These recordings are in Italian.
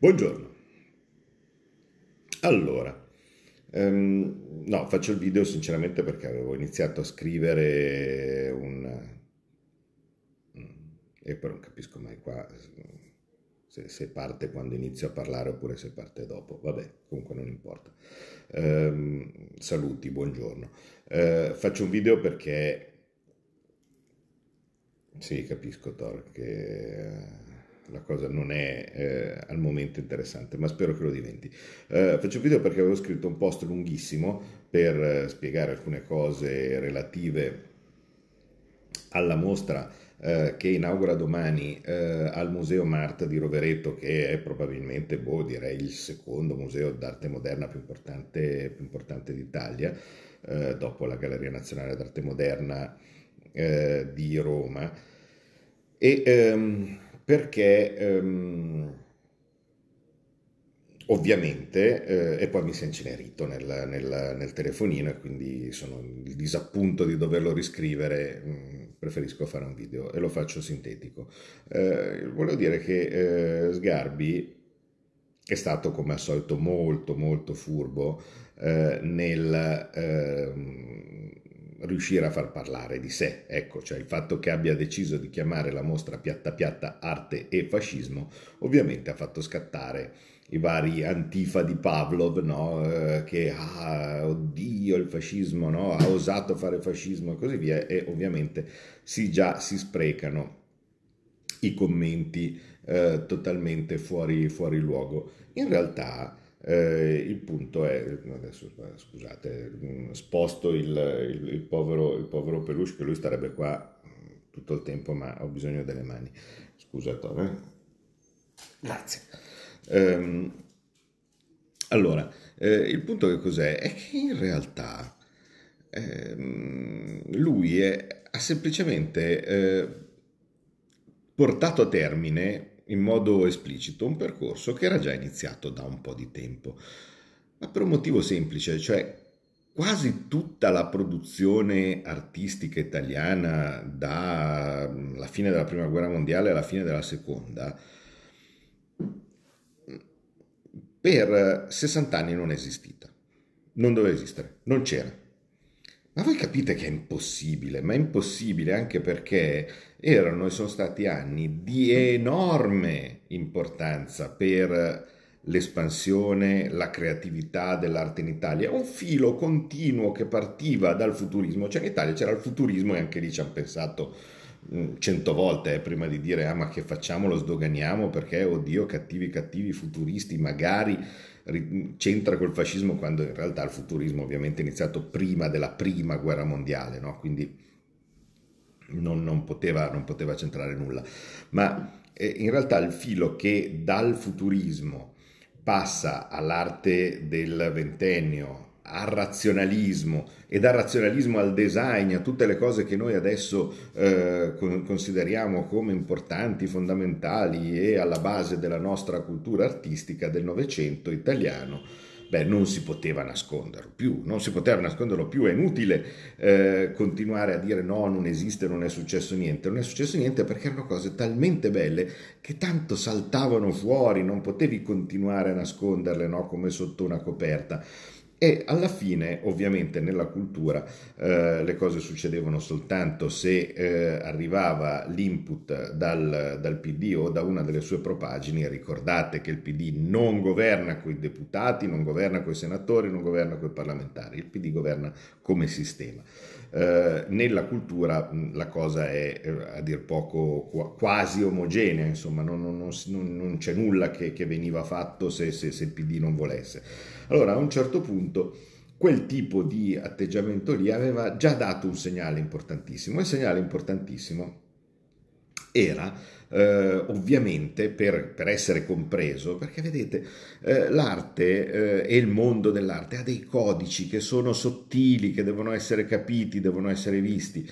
Buongiorno. Allora, um, no, faccio il video sinceramente perché avevo iniziato a scrivere un... Mm, e poi non capisco mai qua se, se, parte quando inizio a parlare oppure se parte dopo, vabbè, comunque non importa. Um, saluti, buongiorno. Uh, faccio un video perché... Sì, capisco Tor che eh, la cosa non è eh, al momento interessante, ma spero che lo diventi. Eh, faccio un video perché avevo scritto un post lunghissimo per eh, spiegare alcune cose relative alla mostra eh, che inaugura domani eh, al Museo Marta di Rovereto, che è probabilmente, boh, direi il secondo museo d'arte moderna più importante, più importante d'Italia, eh, dopo la Galleria Nazionale d'Arte Moderna eh, di Roma. E, ehm, perché ehm, ovviamente, eh, e poi mi si è incenerito nel, nel, nel, telefonino e quindi sono il disappunto di doverlo riscrivere, mm, preferisco fare un video e lo faccio sintetico. Eh, volevo dire che eh, Sgarbi è stato come al solito molto molto furbo eh, nel ehm, riuscire a far parlare di sé. Ecco, cioè il fatto che abbia deciso di chiamare la mostra piatta piatta arte e fascismo ovviamente ha fatto scattare i vari antifa di Pavlov, no? Eh, che ah, oddio il fascismo, no? ha osato fare fascismo e così via, e ovviamente si già si sprecano i commenti eh, totalmente fuori, fuori luogo. In realtà eh, il punto è, adesso eh, scusate, mm, sposto il, il, il, povero, il povero Peluche che lui starebbe qua mm, tutto il tempo, ma ho bisogno delle mani. Scusa, Tore. Grazie. Eh, allora, eh, il punto che cos'è? È che in realtà ehm, lui è, ha semplicemente eh, portato a termine in modo esplicito un percorso che era già iniziato da un po' di tempo, ma per un motivo semplice, cioè quasi tutta la produzione artistica italiana dalla mm, fine della prima guerra mondiale alla fine della seconda, per 60 anni non è esistita, non doveva esistere, non c'era ma voi capite che è impossibile, ma è impossibile anche perché erano e sono stati anni di enorme importanza per l'espansione, la creatività dell'arte in Italia, un filo continuo che partiva dal futurismo, cioè in Italia c'era il futurismo e anche lì ci hanno pensato mm, cento volte eh, prima di dire ah ma che facciamo lo sdoganiamo perché oddio cattivi cattivi futuristi magari c'entra col fascismo quando in realtà il futurismo ovviamente è iniziato prima della prima guerra mondiale, no? quindi non, non, poteva, non poteva centrare nulla. Ma eh, in realtà il filo che dal futurismo passa all'arte del ventennio, al razionalismo e dal razionalismo al design, a tutte le cose che noi adesso eh, consideriamo come importanti, fondamentali e alla base della nostra cultura artistica del Novecento italiano, beh, non si poteva nasconderlo più, non si poteva nasconderlo più, è inutile eh, continuare a dire no, non esiste, non è successo niente, non è successo niente perché erano cose talmente belle che tanto saltavano fuori, non potevi continuare a nasconderle no, come sotto una coperta. E alla fine, ovviamente, nella cultura eh, le cose succedevano soltanto se eh, arrivava l'input dal, dal, PD o da una delle sue propagini. Ricordate che il PD non governa coi deputati, non governa coi senatori, non governa coi parlamentari, il PD governa come sistema. Eh, nella cultura mm, la cosa è eh, a dir poco quasi omogenea, insomma, non, non, non, non c'è nulla che, che, veniva fatto se, se, se il PD non volesse. Allora, a un certo punto, quel tipo di atteggiamento lì aveva già dato un segnale importantissimo. Il segnale importantissimo era eh, ovviamente per, per, essere compreso, perché vedete eh, l'arte eh, e il mondo dell'arte ha dei codici che sono sottili, che devono essere capiti, devono essere visti.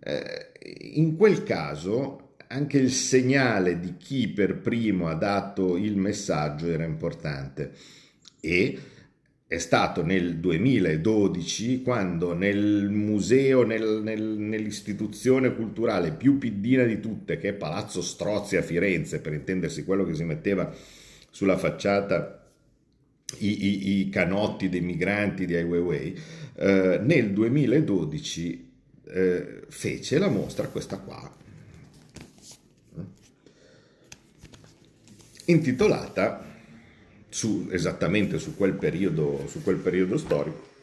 Eh, in quel caso anche il segnale di chi per primo ha dato il messaggio era importante e è stato nel 2012 quando nel museo, nel, nel, nell'istituzione culturale più piddina di tutte, che è Palazzo Strozzi a Firenze, per intendersi quello che si metteva sulla facciata i, i, i canotti dei migranti di Ai Weiwei, eh, nel 2012 eh, fece la mostra questa qua, eh, intitolata su, esattamente su quel, periodo, su quel, periodo, storico.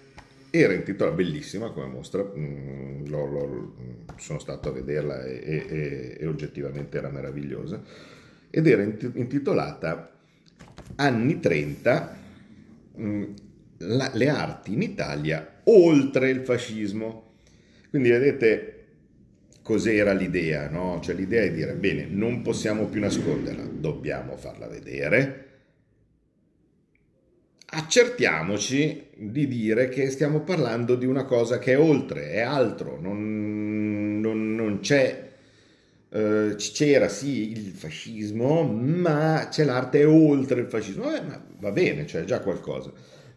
Era intitolata, bellissima come mostra, mh, mm, l'ho, l'ho, mm, sono stato a vederla e, e, e oggettivamente era meravigliosa, ed era intitolata Anni 30, mh, mm, la, le arti in Italia oltre il fascismo. Quindi vedete cos'era l'idea, no? Cioè l'idea è dire, bene, non possiamo più nasconderla, dobbiamo farla vedere, accertiamoci di dire che stiamo parlando di una cosa che è oltre, è altro, non, non, non c'è, eh, c'era sì il fascismo, ma c'è l'arte oltre il fascismo, Vabbè, eh, ma va bene, cioè già qualcosa.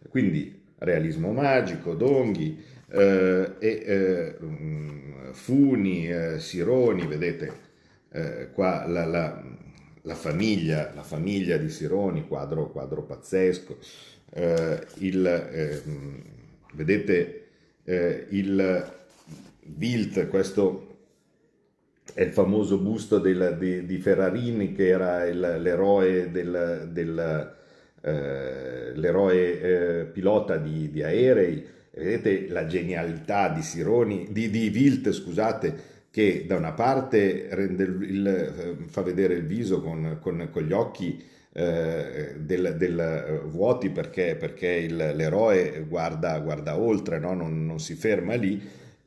Quindi realismo magico, Donghi, eh, eh, mm, Funi, eh, Sironi, vedete eh, qua la, la, la, famiglia, la famiglia di Sironi, quadro, quadro pazzesco eh, il, ehm, eh, vedete, il Vilt, questo è il famoso busto del, di, di, Ferrarini che era il, l'eroe, del, del, eh, l'eroe eh, pilota di, di aerei, vedete la genialità di Sironi, di, di, Wilt, scusate, che da una parte il, eh, fa vedere il viso con, con, con gli occhi eh, del, del, eh, vuoti perché, perché il, l'eroe guarda, guarda oltre, no? non, non, si ferma lì.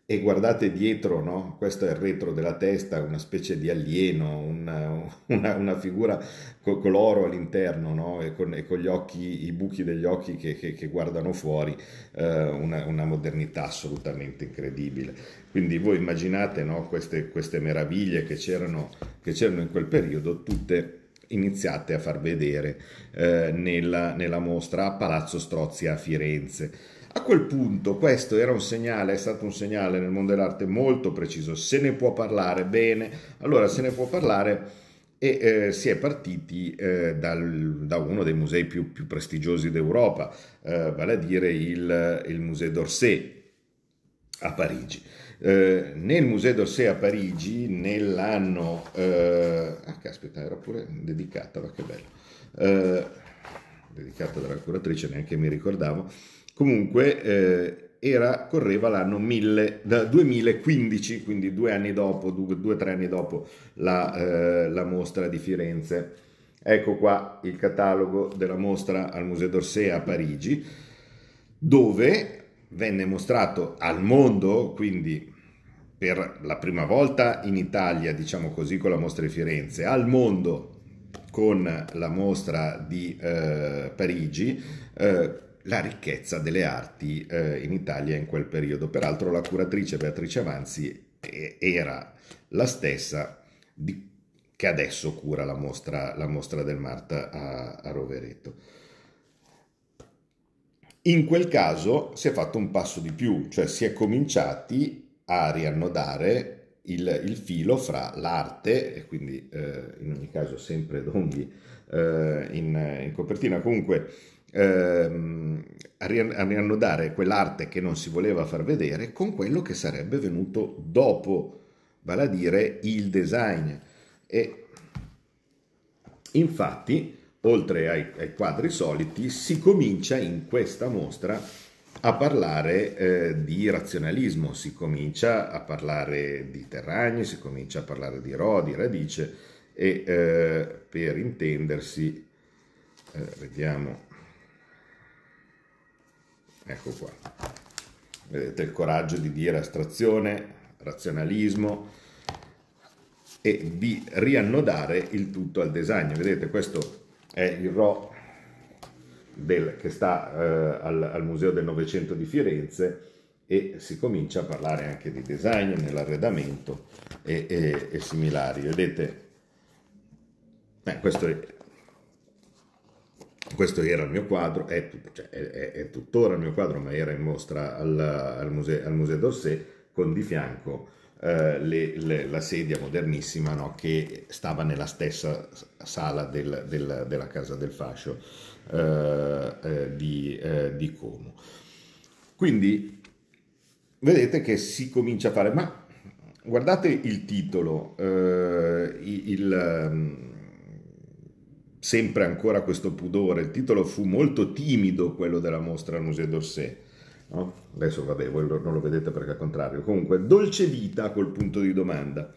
E guardate dietro, no? questo è il retro della testa, una specie di alieno, una, una, una figura co- con l'oro all'interno no? e, con, e, con, gli occhi, i buchi degli occhi che, che, che guardano fuori, eh, una, una, modernità assolutamente incredibile. Quindi voi immaginate queste, queste, meraviglie che c'erano, che c'erano in quel periodo, tutte iniziate a far vedere eh, nella, nella mostra a Palazzo Strozzi a Firenze. A quel punto questo era un segnale, è stato un segnale nel mondo dell'arte molto preciso, se ne può parlare bene, allora se ne può parlare e eh, si è partiti eh, dal, da uno dei musei più, più prestigiosi d'Europa, eh, vale a dire il, il Museo d'Orsay a Parigi. Eh, nel Museo d'Orsay a Parigi, nell'anno... Eh, ah, caspita, era pure dedicata, ma che bello. Eh, dedicata dalla curatrice, neanche mi ricordavo. Comunque... Eh, era, correva l'anno 1000, 2015, quindi due anni dopo, due o tre anni dopo la, eh, la, mostra di Firenze. Ecco qua il catalogo della mostra al Museo d'Orsay a Parigi, dove venne mostrato al mondo, quindi per la prima volta in Italia, diciamo così, con la mostra di Firenze, al mondo con la mostra di eh, Parigi, eh, la ricchezza delle arti eh, in Italia in quel periodo. Peraltro la curatrice Beatrice Avanzi eh, era la stessa di, che adesso cura la mostra, la mostra del Marta a, a Rovereto. In quel caso si è fatto un passo di più, cioè si è cominciati a riannodare il, il filo fra l'arte, e quindi eh, in ogni caso sempre Donghi eh, in, in, copertina, comunque ehm, a riannodare quell'arte che non si voleva far vedere con quello che sarebbe venuto dopo, vale a dire il design. E infatti oltre ai, ai quadri soliti, si comincia in questa mostra a parlare eh, di razionalismo, si comincia a parlare di Terragni, si comincia a parlare di Ro, di Radice e eh, per intendersi, eh, vediamo, ecco qua, vedete il coraggio di dire astrazione, razionalismo e di riannodare il tutto al design, vedete questo è il Ro del, che sta eh, al, al, Museo del Novecento di Firenze e si comincia a parlare anche di design nell'arredamento e, e, e similari. Vedete, eh, questo, è, questo, era il mio quadro, è, cioè, è, è, tuttora il mio quadro, ma era in mostra al, al, museo, al museo d'Orsay con di fianco eh, le, le, la sedia modernissima no? che stava nella stessa sala del, del, della casa del fascio eh, eh di, eh, di Como. Quindi vedete che si comincia a fare, ma guardate il titolo, eh, il, ehm, sempre ancora questo pudore, il titolo fu molto timido quello della mostra al Museo d'Orsay, No? Adesso vabbè, voi non lo vedete perché al contrario. Comunque, dolce vita col punto di domanda.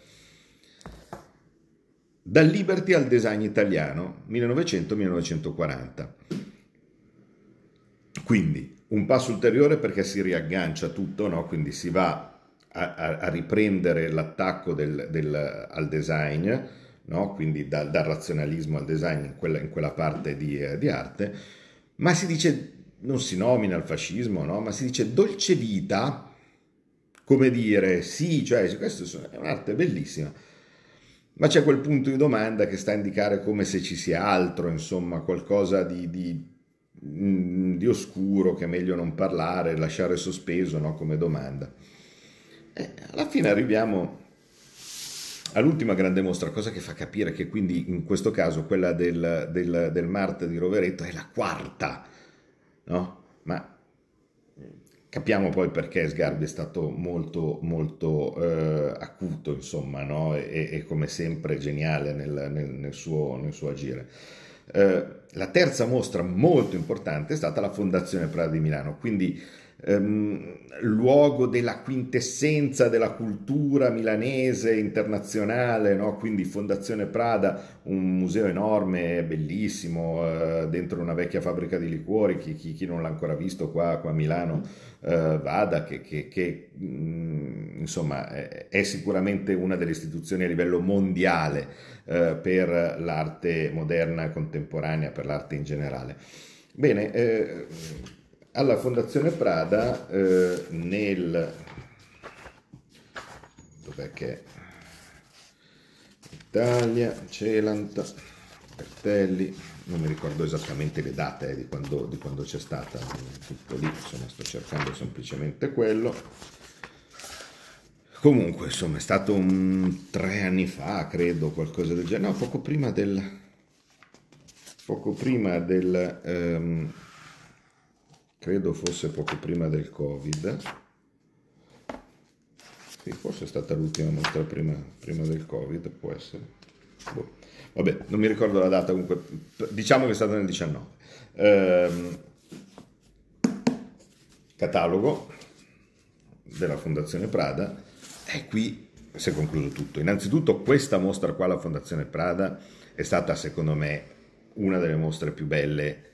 Dal Liberty al design italiano, 1900-1940. Quindi, un passo ulteriore perché si riaggancia tutto, no? quindi si va a, a, a riprendere l'attacco del, del, al design, no? quindi da, dal razionalismo al design in quella, in quella parte di, eh, di arte, ma si dice non si nomina il fascismo, no? ma si dice dolce vita, come dire, sì, cioè questa è un'arte bellissima, ma c'è quel punto di domanda che sta a indicare come se ci sia altro, insomma, qualcosa di, di, mm, di oscuro che è meglio non parlare, lasciare sospeso no? come domanda. E eh, alla fine arriviamo all'ultima grande mostra, cosa che fa capire che quindi in questo caso quella del, del, del Marte di Rovereto è la quarta no? Ma capiamo poi perché Sgarbi è stato molto, molto eh, acuto, insomma, no? E, e, come sempre geniale nel, nel, nel, suo, nel suo, agire. Eh, la terza mostra molto importante è stata la Fondazione Prada di Milano, quindi Ehm, luogo della quintessenza della cultura milanese internazionale, no? quindi Fondazione Prada, un museo enorme, bellissimo, eh, dentro una vecchia fabbrica di liquori, chi, chi, chi non l'ha ancora visto qua, qua a Milano eh, vada, che, che, che mh, mm, insomma è, è, sicuramente una delle istituzioni a livello mondiale eh, per l'arte moderna e contemporanea, per l'arte in generale. Bene, eh, alla Fondazione Prada eh, nel... dov'è che è? Italia, Celant, Bertelli, non mi ricordo esattamente le date eh, di, quando, di, quando, c'è stata, tutto lì, insomma sto cercando semplicemente quello. Comunque, insomma, è stato un, tre anni fa, credo, qualcosa del genere, no, poco prima del... poco prima del... Um, credo fosse poco prima del Covid. Sì, forse è stata l'ultima mostra prima, prima del Covid, può essere. Boh. Vabbè, non mi ricordo la data, comunque diciamo che è stata nel 19. Ehm, catalogo della Fondazione Prada e qui si è concluso tutto. Innanzitutto questa mostra qua, la Fondazione Prada, è stata secondo me una delle mostre più belle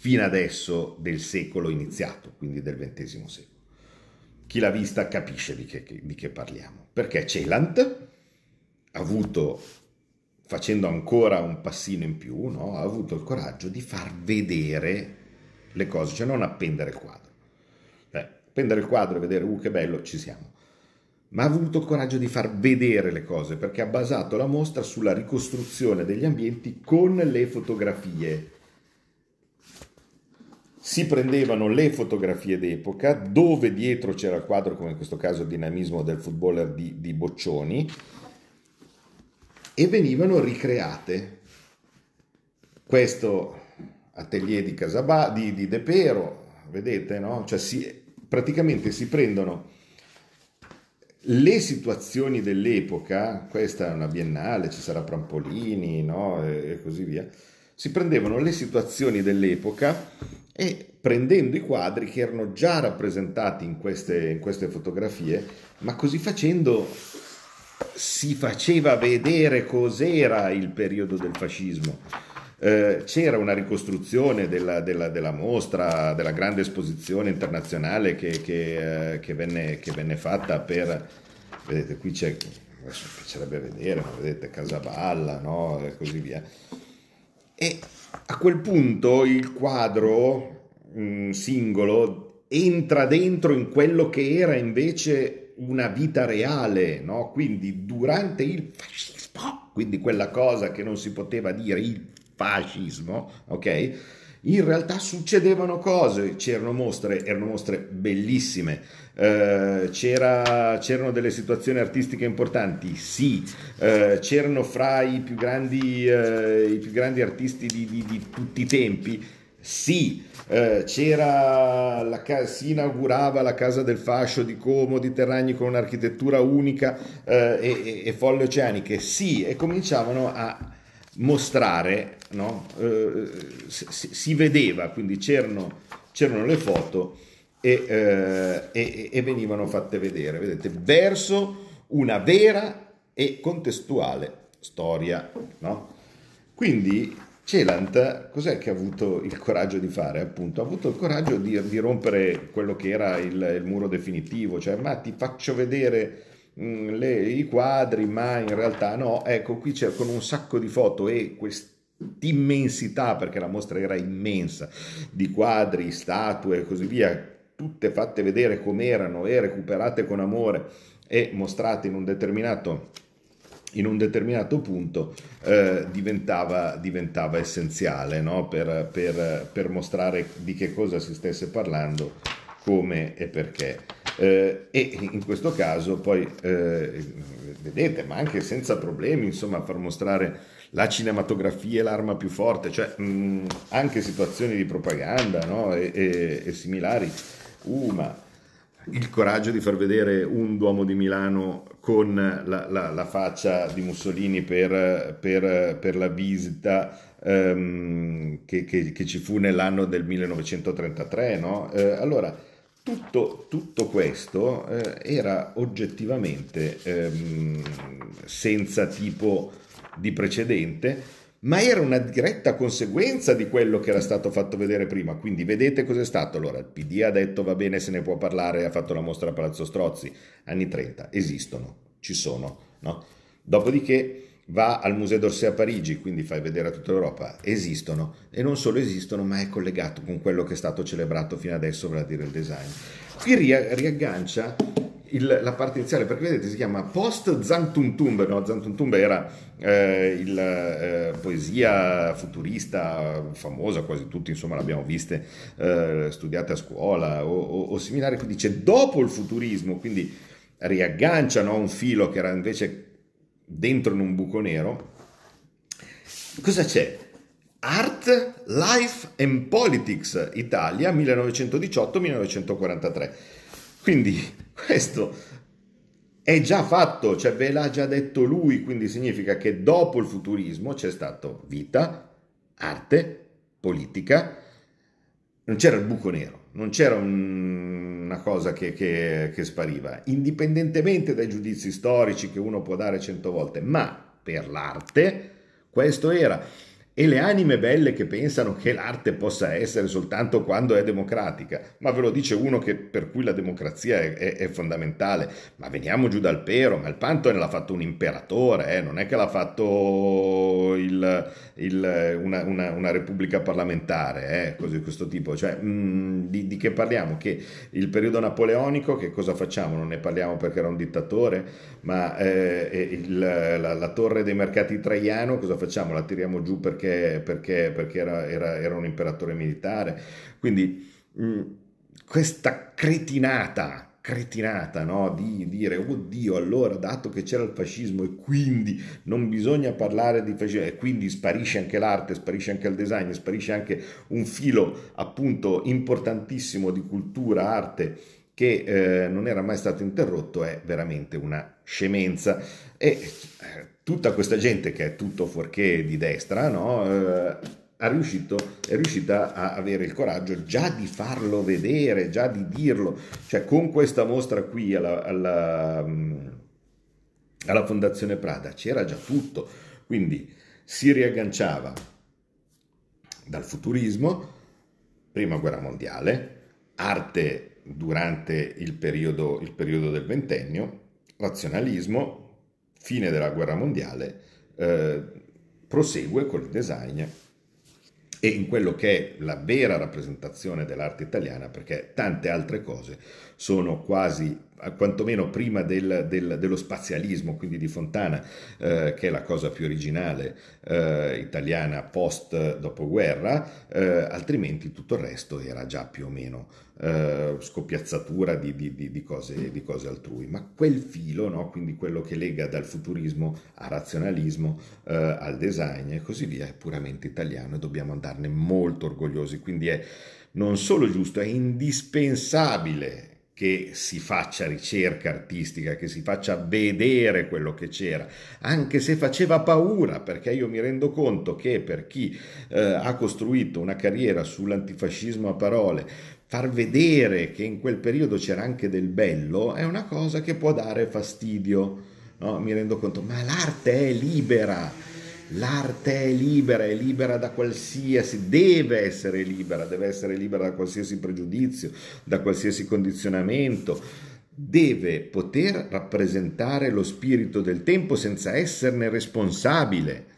fino adesso del secolo iniziato, quindi del XX secolo. Chi l'ha vista capisce di che, di che parliamo, perché Celant ha avuto, facendo ancora un passino in più, no? ha avuto il coraggio di far vedere le cose, cioè non appendere il quadro. Beh, appendere il quadro e vedere, uh che bello, ci siamo ma ha avuto il coraggio di far vedere le cose perché ha basato la mostra sulla ricostruzione degli ambienti con le fotografie si prendevano le fotografie d'epoca dove dietro c'era il quadro, come in questo caso il dinamismo del footballer di, di Boccioni, e venivano ricreate. Questo atelier di Casabà, di, di De Pero, vedete, no? Cioè si, praticamente si prendono le situazioni dell'epoca, questa è una biennale, ci sarà Prampolini no? e, e così via, si prendevano le situazioni dell'epoca e prendendo i quadri che erano già rappresentati in queste, in queste fotografie, ma così facendo si faceva vedere cos'era il periodo del fascismo. Eh, c'era una ricostruzione della, della, della, mostra, della grande esposizione internazionale che, che, eh, che, venne, che venne, fatta per... Vedete, qui c'è... Adesso piacerebbe vedere, ma vedete Casaballa, no? E così via e a quel punto il quadro mh, singolo entra dentro in quello che era invece una vita reale, no? Quindi durante il fascismo, quindi quella cosa che non si poteva dire il fascismo, ok? in realtà succedevano cose, c'erano mostre, erano mostre bellissime, eh, c'era, c'erano delle situazioni artistiche importanti, sì, eh, c'erano fra i più grandi, eh, i più grandi artisti di, di, di tutti i tempi, sì, eh, c'era la si inaugurava la casa del fascio di Como, di Terragni con un'architettura unica eh, e, e, e folle oceaniche, sì, e cominciavano a mostrare, no? eh, si, si, vedeva, quindi c'erano, c'erano le foto e, eh, e, e, venivano fatte vedere, vedete, verso una vera e contestuale storia. No? Quindi Celant cos'è che ha avuto il coraggio di fare? Appunto, ha avuto il coraggio di, di rompere quello che era il, il muro definitivo, cioè ma ti faccio vedere Mm, le, i quadri, ma in realtà no. Ecco, qui c'è con un sacco di foto e questa immensità, perché la mostra era immensa, di quadri, statue e così via, tutte fatte vedere come erano e recuperate con amore e mostrate in un determinato in un determinato punto eh, diventava, diventava, essenziale no? per, per, per mostrare di che cosa si stesse parlando, come e perché eh, e in questo caso poi eh, vedete, ma anche senza problemi, insomma, far mostrare la cinematografia è l'arma più forte, cioè mh, mm, anche situazioni di propaganda no? e, e, e, similari. Uh, ma il coraggio di far vedere un Duomo di Milano con la, la, la faccia di Mussolini per, per, per la visita ehm, che, che, che, ci fu nell'anno del 1933, no? eh, allora, tutto, tutto questo eh, era oggettivamente ehm, senza tipo di precedente, ma era una diretta conseguenza di quello che era stato fatto vedere prima. Quindi vedete cos'è stato. Allora, il PD ha detto va bene, se ne può parlare, ha fatto la mostra a Palazzo Strozzi, anni 30, esistono, ci sono. No? Dopodiché va al Museo d'Orsay a Parigi, quindi fai vedere a tutta l'Europa, esistono e non solo esistono, ma è collegato con quello che è stato celebrato fino adesso, vale a dire il design. Qui ri- riaggancia il, la parte iniziale, perché vedete si chiama Post Zantuntumbe, no? Zantuntumbe era eh, la eh, poesia futurista famosa, quasi tutti insomma l'abbiamo viste, eh, studiate a scuola o, o, o seminari, qui dice dopo il futurismo, quindi riaggancia no? un filo che era invece dentro in un buco nero. Cosa c'è? Art, Life and Politics Italia 1918-1943. Quindi questo è già fatto, cioè ve l'ha già detto lui, quindi significa che dopo il futurismo c'è stato vita, arte, politica non c'era il buco nero, non c'era un, una cosa che, che, che spariva, indipendentemente dai giudizi storici che uno può dare cento volte, ma per l'arte questo era e le anime belle che pensano che l'arte possa essere soltanto quando è democratica, ma ve lo dice uno che, per cui la democrazia è, è, è, fondamentale, ma veniamo giù dal pero, ma il Pantone l'ha fatto un imperatore, eh? non è che l'ha fatto il, il, una, una, una, repubblica parlamentare, eh? di questo tipo, cioè mh, mm, di, di, che parliamo? Che il periodo napoleonico, che cosa facciamo? Non ne parliamo perché era un dittatore, ma eh, il, la, la torre dei mercati traiano, cosa facciamo? La tiriamo giù perché perché, perché, perché era, era, era, un imperatore militare. Quindi mh, mm, questa cretinata cretinata no? di dire oddio allora dato che c'era il fascismo e quindi non bisogna parlare di fascismo e quindi sparisce anche l'arte, sparisce anche il design, sparisce anche un filo appunto importantissimo di cultura, arte che eh, non era mai stato interrotto è veramente una scemenza. E eh, tutta questa gente che è tutto fuorché di destra, no? Eh, Riuscito, è riuscita a avere il coraggio già di farlo vedere, già di dirlo. Cioè, con questa mostra qui alla, alla, mm, alla Fondazione Prada c'era già tutto. Quindi si riagganciava dal futurismo, prima guerra mondiale, arte durante il periodo, il periodo del ventennio, razionalismo, fine della guerra mondiale, eh, prosegue col design e in quello che è la vera rappresentazione dell'arte italiana, perché tante altre cose sono quasi eh, quantomeno prima del, del, dello spazialismo, quindi di Fontana, eh, che è la cosa più originale eh, italiana post eh, dopoguerra, eh, altrimenti tutto il resto era già più o meno eh, scoppiazzatura di, di, di, cose, di, cose, altrui. Ma quel filo, no? quindi quello che lega dal futurismo al razionalismo, al design e così via, è puramente italiano e dobbiamo andarne molto orgogliosi. Quindi è non solo giusto, è indispensabile che si faccia ricerca artistica, che si faccia vedere quello che c'era, anche se faceva paura, perché io mi rendo conto che per chi eh, ha costruito una carriera sull'antifascismo a parole, far vedere che in quel periodo c'era anche del bello è una cosa che può dare fastidio. No? Mi rendo conto, ma l'arte è libera L'arte è libera, è libera da qualsiasi, deve essere libera, deve essere libera da qualsiasi pregiudizio, da qualsiasi condizionamento, deve poter rappresentare lo spirito del tempo senza esserne responsabile.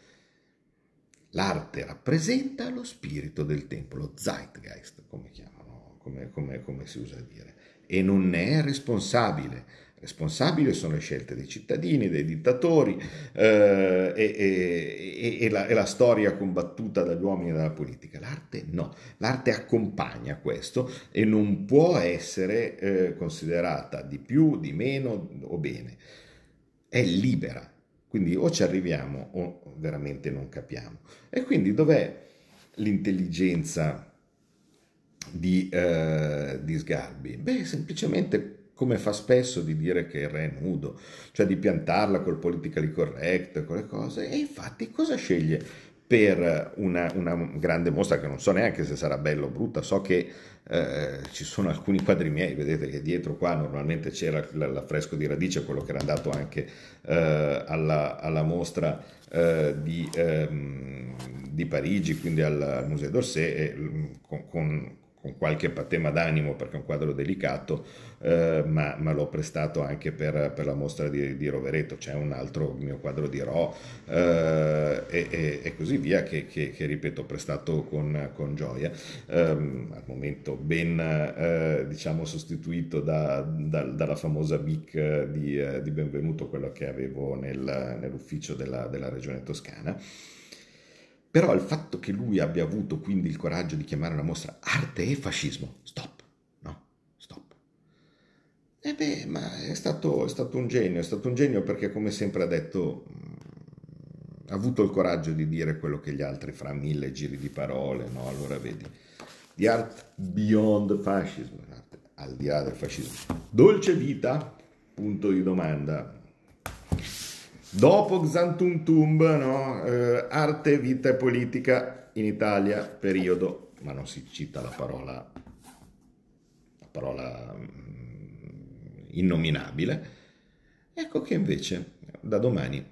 L'arte rappresenta lo spirito del tempo, lo zeitgeist, come, chiamano, come, come, come si usa a dire, e non ne è responsabile Responsabili sono le scelte dei cittadini, dei dittatori eh, e, e, e, la, e, la, storia combattuta dagli uomini e dalla politica. L'arte no, l'arte accompagna questo e non può essere eh, considerata di più, di meno o bene. È libera, quindi o ci arriviamo o veramente non capiamo. E quindi dov'è l'intelligenza di, eh, di Sgarbi? Beh, semplicemente come fa spesso di dire che il re è nudo, cioè di piantarla col politically correct, con le cose, e infatti cosa sceglie? per una, una, grande mostra che non so neanche se sarà bella o brutta, so che eh, ci sono alcuni quadri miei, vedete che dietro qua normalmente c'era l'affresco di radice, quello che era andato anche eh, alla, alla, mostra eh, di, ehm, di, Parigi, quindi al, al Museo d'Orsay, mm, con, con con qualche patema d'animo perché è un quadro delicato, eh, ma, ma, l'ho prestato anche per, per la mostra di, di, Rovereto, c'è un altro mio quadro di Ro eh, e, e, e, così via che, che, che ripeto ho prestato con, con gioia, eh, al momento ben eh, diciamo sostituito da, da, dalla famosa BIC di, eh, di, Benvenuto, quello che avevo nel, nell'ufficio della, della regione toscana. Però il fatto che lui abbia avuto quindi il coraggio di chiamare la mostra arte e fascismo, stop, no, stop. E beh, ma è stato, è stato un genio, è stato un genio perché come sempre ha detto, mm, ha avuto il coraggio di dire quello che gli altri fra mille giri di parole, no? Allora vedi, The Art Beyond Fascism, al di là del fascismo. Dolce vita? Punto di domanda Dopo Xantuntumb, no? eh, arte, vita e politica in Italia, periodo, ma non si cita la parola, la parola mh, mm, innominabile. Ecco che invece da domani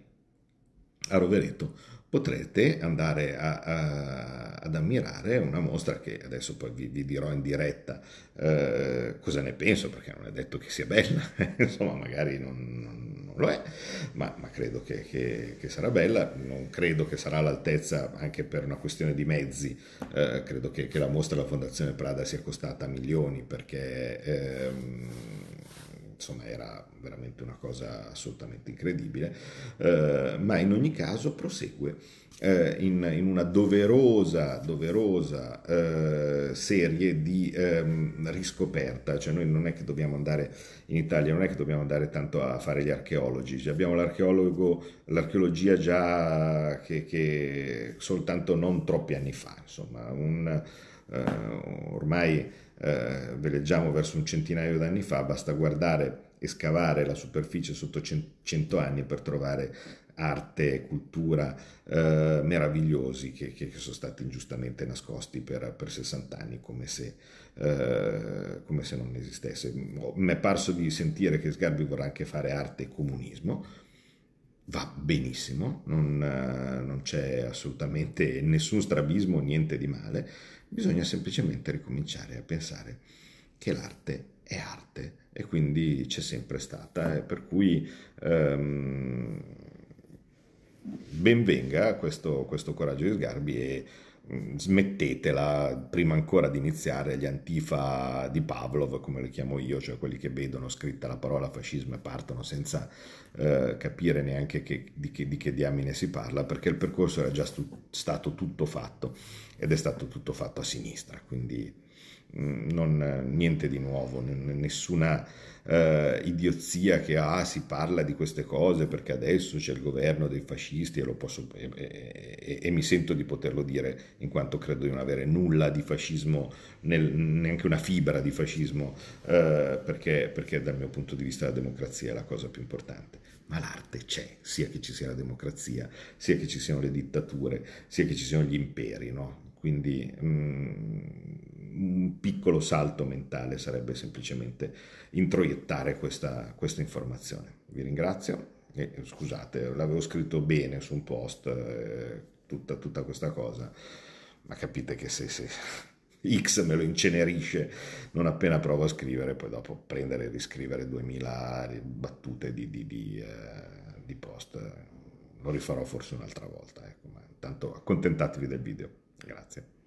a Rovereto potrete andare a, a, ad ammirare una mostra che adesso poi vi, vi dirò in diretta eh, cosa ne penso, perché non è detto che sia bella, insomma magari non, non, non, lo è, ma, ma credo che, che, che, sarà bella, non credo che sarà all'altezza anche per una questione di mezzi, eh, credo che, che, la mostra della Fondazione Prada sia costata milioni perché... Ehm, insomma era veramente una cosa assolutamente incredibile, eh, ma in ogni caso prosegue eh, in, in, una doverosa, doverosa eh, serie di ehm, riscoperta, cioè noi non è che dobbiamo andare in Italia, non è che dobbiamo andare tanto a fare gli archeologi, cioè, abbiamo l'archeologo, l'archeologia già che, che soltanto non troppi anni fa, insomma, un eh, ormai eh, veleggiamo verso un centinaio d'anni fa, basta guardare e scavare la superficie sotto cento anni per trovare arte e cultura eh, meravigliosi che, che, sono stati ingiustamente nascosti per, per 60 anni come se, eh, come se non esistesse. Mi è parso di sentire che Sgarbi vorrà anche fare arte e comunismo, va benissimo, non, eh, non c'è assolutamente nessun strabismo, niente di male, bisogna semplicemente ricominciare a pensare che l'arte è arte e quindi c'è sempre stata, eh, per cui ehm, benvenga questo, questo coraggio di Sgarbi e Mm, smettetela prima ancora di iniziare gli antifa di Pavlov, come li chiamo io, cioè quelli che vedono scritta la parola fascismo e partono senza eh, capire neanche che, di, che, di, che, diamine si parla, perché il percorso era già stu- stato tutto fatto ed è stato tutto fatto a sinistra. Quindi Mm, non, eh, niente di nuovo, nessuna eh, idiozia che ah, si parla di queste cose perché adesso c'è il governo dei fascisti e, posso, e, e, e mi sento di poterlo dire in quanto credo di non avere nulla di fascismo, nel, neanche una fibra di fascismo, eh, perché, perché dal mio punto di vista la democrazia è la cosa più importante ma l'arte c'è, sia che ci sia la democrazia, sia che ci siano le dittature, sia che ci siano gli imperi, no? Quindi mh, mm, un piccolo salto mentale sarebbe semplicemente introiettare questa, questa informazione. Vi ringrazio e scusate, l'avevo scritto bene su un post, eh, tutta, tutta, questa cosa, ma capite che se, se X me lo incenerisce non appena provo a scrivere, poi dopo prendere e riscrivere 2000 battute di, di, di, eh, di post, lo rifarò forse un'altra volta, ecco, ma intanto accontentatevi del video, grazie.